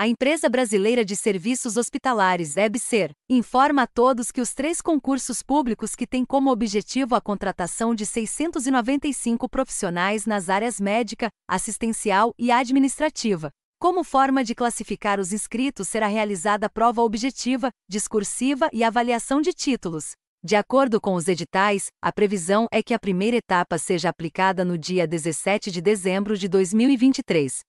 A empresa brasileira de serviços hospitalares EBSER informa a todos que os três concursos públicos que têm como objetivo a contratação de 695 profissionais nas áreas médica, assistencial e administrativa. Como forma de classificar os inscritos, será realizada a prova objetiva, discursiva e avaliação de títulos. De acordo com os editais, a previsão é que a primeira etapa seja aplicada no dia 17 de dezembro de 2023.